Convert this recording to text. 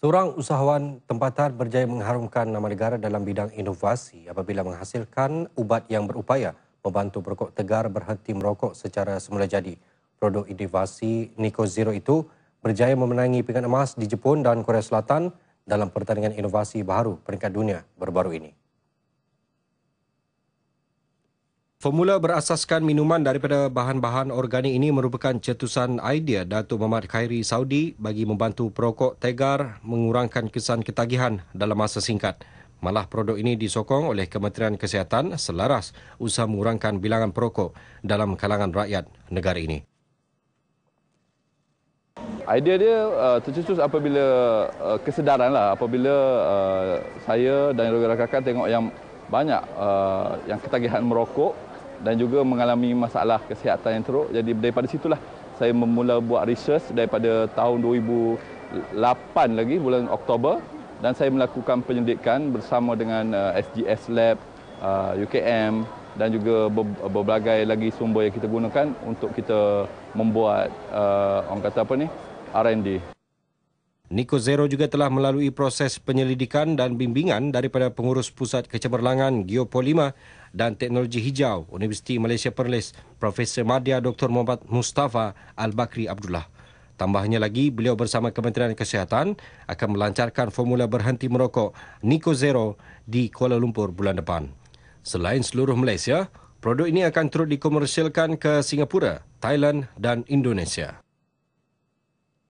Seorang usahawan tempatan berjaya mengharumkan nama negara dalam bidang inovasi apabila menghasilkan ubat yang berupaya membantu perokok tegar berhenti merokok secara semula jadi. Produk inovasi Nico Zero itu berjaya memenangi pingat emas di Jepun dan Korea Selatan dalam pertandingan inovasi baru peringkat dunia baru-baru ini. Formula berasaskan minuman daripada bahan-bahan organik ini merupakan cetusan idea Datuk Muhammad Khairi Saudi bagi membantu perokok tegar mengurangkan kesan ketagihan dalam masa singkat. Malah produk ini disokong oleh Kementerian Kesihatan selaras usaha mengurangkan bilangan perokok dalam kalangan rakyat negara ini. Idea dia uh, tercetus apabila uh, kesedaran lah apabila uh, saya dan rakan-rakan tengok yang banyak uh, yang ketagihan merokok dan juga mengalami masalah kesihatan yang teruk. Jadi daripada situlah saya memula buat research daripada tahun 2008 lagi bulan Oktober dan saya melakukan penyelidikan bersama dengan SGS uh, Lab, UKM uh, dan juga berbagai lagi sumber yang kita gunakan untuk kita membuat uh, orang kata apa ni R&D. Niko Zero juga telah melalui proses penyelidikan dan bimbingan daripada pengurus pusat kecemerlangan Geopolima dan Teknologi Hijau Universiti Malaysia Perlis Profesor Madya Dr. Muhammad Mustafa Al-Bakri Abdullah. Tambahnya lagi, beliau bersama Kementerian Kesihatan akan melancarkan formula berhenti merokok Niko Zero di Kuala Lumpur bulan depan. Selain seluruh Malaysia, produk ini akan turut dikomersilkan ke Singapura, Thailand dan Indonesia.